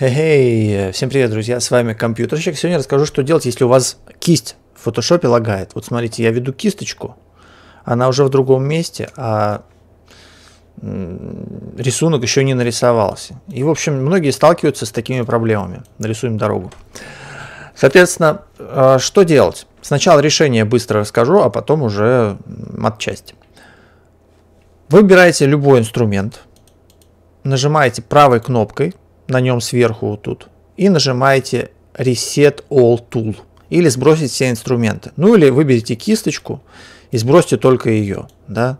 Эй, hey, всем привет, друзья, с вами Компьютерщик. Сегодня я расскажу, что делать, если у вас кисть в фотошопе лагает. Вот смотрите, я веду кисточку, она уже в другом месте, а рисунок еще не нарисовался. И, в общем, многие сталкиваются с такими проблемами. Нарисуем дорогу. Соответственно, а, что делать? Сначала решение быстро расскажу, а потом уже матчасти. Выбираете любой инструмент, нажимаете правой кнопкой – на нем сверху вот тут и нажимаете Reset All Tool или сбросить все инструменты. Ну или выберите кисточку и сбросьте только ее. Да?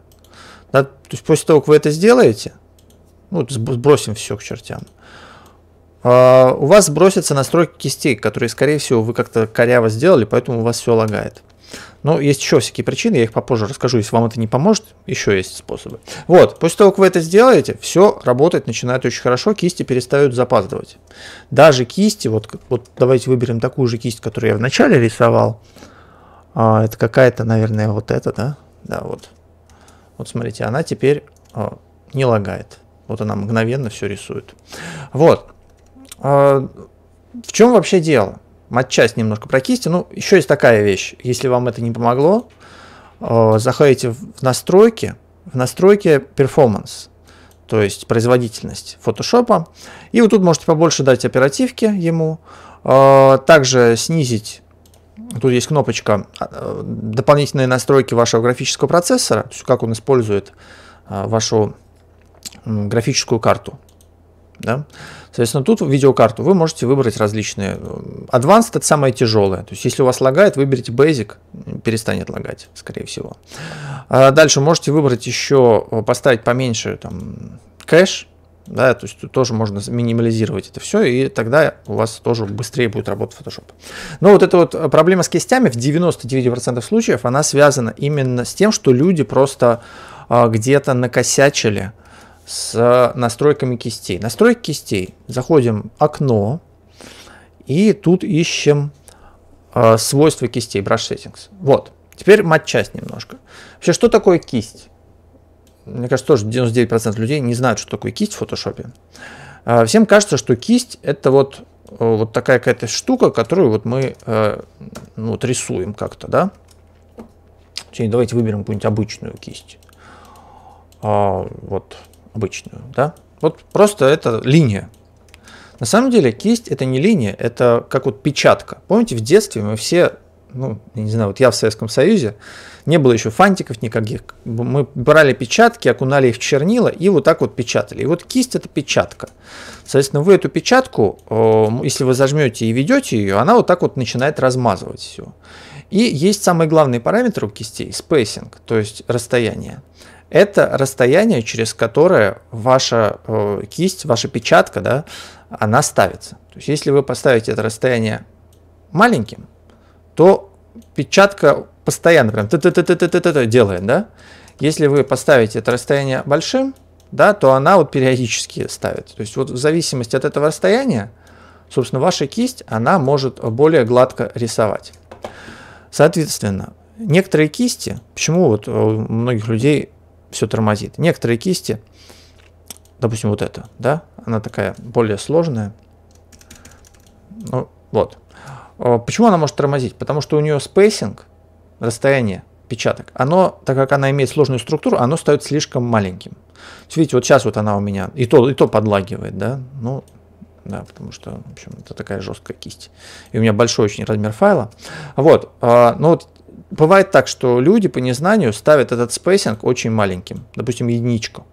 Да, то есть после того, как вы это сделаете, ну, сбросим все к чертям, а, у вас сбросятся настройки кистей, которые, скорее всего, вы как-то коряво сделали, поэтому у вас все лагает. Но есть еще всякие причины, я их попозже расскажу, если вам это не поможет, еще есть способы. Вот, после того, как вы это сделаете, все работает, начинает очень хорошо, кисти перестают запаздывать. Даже кисти, вот, вот давайте выберем такую же кисть, которую я вначале рисовал. А, это какая-то, наверное, вот эта, да? Да, вот. Вот смотрите, она теперь а, не лагает. Вот она мгновенно все рисует. Вот. А, в чем вообще дело? матчасть немножко прокисти. Ну, еще есть такая вещь. Если вам это не помогло, э, заходите в настройки, в настройки перформанс, то есть производительность фотошопа. И вот тут можете побольше дать оперативки ему. Э, также снизить Тут есть кнопочка э, дополнительные настройки вашего графического процессора, то есть как он использует вашу графическую карту. Да? Соответственно, тут видеокарту вы можете выбрать различные. Э, Advanced это самое тяжелое. То есть, если у вас лагает, выберите Basic, перестанет лагать, скорее всего. А дальше можете выбрать еще, э, поставить поменьше там, кэш, да, то есть тоже можно минимализировать это все, и тогда у вас тоже быстрее будет работать Photoshop. Но вот эта вот э, проблема с кистями в 99% случаев, она связана именно с тем, что люди просто где-то накосячили, с настройками кистей. Настройки кистей. Заходим в окно и тут ищем э, свойства кистей, brush settings. Вот. Теперь матчасть немножко. Вообще, что такое кисть? Мне кажется, тоже 99% людей не знают, что такое кисть в фотошопе. Э, всем кажется, что кисть это вот, э, вот такая какая-то штука, которую вот мы э, ну, вот рисуем как-то, да? Давайте выберем какую-нибудь обычную кисть. А, вот обычную, да? Вот просто это линия. На самом деле кисть это не линия, это как вот печатка. Помните, в детстве мы все, ну, я не знаю, вот я в Советском Союзе, не было еще фантиков никаких. Мы брали печатки, окунали их в чернила и вот так вот печатали. И вот кисть это печатка. Соответственно, вы эту печатку, эм, если вы зажмете и ведете ее, она вот так вот начинает размазывать все. И есть самый главный параметр у кистей – спейсинг, то есть расстояние это расстояние, через которое ваша э, кисть, ваша печатка, да, она ставится. То есть, если вы поставите это расстояние маленьким, то печатка постоянно прям т т т т т т т делает, да? Если вы поставите это расстояние большим, да, то она вот периодически ставит. То есть вот в зависимости от этого расстояния, собственно, ваша кисть, она может более гладко рисовать. Соответственно, некоторые кисти, почему вот э, у многих людей все тормозит. Некоторые кисти, допустим, вот эта, да, она такая более сложная. Ну, вот. А почему она может тормозить? Потому что у нее спейсинг, расстояние печаток, оно, так как она имеет сложную структуру, оно стает слишком маленьким. Видите, вот сейчас вот она у меня, и то, и то подлагивает, да, ну, да, потому что, в общем, это такая жесткая кисть. И у меня большой очень размер файла. Вот, э, ну вот бывает так, что люди по незнанию ставят этот спейсинг очень маленьким, допустим, единичку.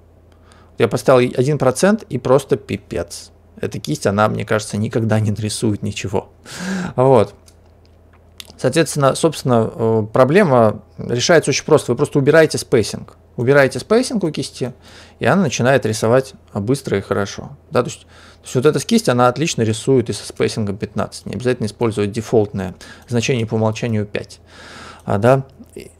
Я поставил 1% и просто пипец. Эта кисть, она, мне кажется, никогда не нарисует ничего. Вот. Соответственно, собственно, э, проблема решается очень просто. Вы просто убираете спейсинг. Убираете спейсинг у кисти, и она начинает рисовать а, быстро и хорошо. Да, то, есть, то есть вот эта кисть, она отлично рисует и со спейсингом 15. Не обязательно использовать дефолтное значение по умолчанию 5. А, да,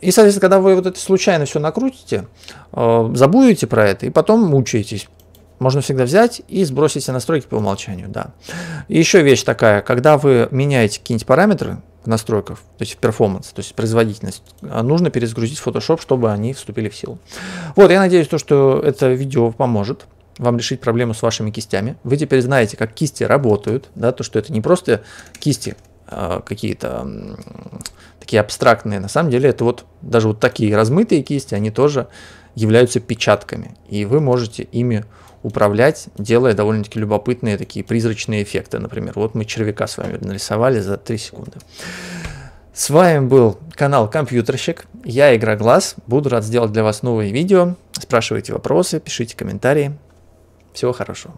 и, соответственно, когда вы вот это случайно все накрутите, э, забудете про это и потом мучаетесь. Можно всегда взять и сбросить все настройки по умолчанию, да. И еще вещь такая, когда вы меняете какие-нибудь параметры в настройках, то есть в перформанс, то есть производительность, а, нужно перезагрузить Photoshop, чтобы они вступили в силу. Вот, я надеюсь, то, что это видео поможет вам решить проблему с вашими кистями. Вы теперь знаете, как кисти работают, да, то, что это не просто кисти, а, какие-то такие абстрактные. На самом деле это вот даже вот такие размытые кисти, они тоже являются печатками. И вы можете ими управлять, делая довольно-таки любопытные такие призрачные эффекты. Например, вот мы червяка с вами нарисовали за 3 секунды. С вами был канал Компьютерщик, я игра Глаз, буду рад сделать для вас новые видео, спрашивайте вопросы, пишите комментарии, всего хорошего.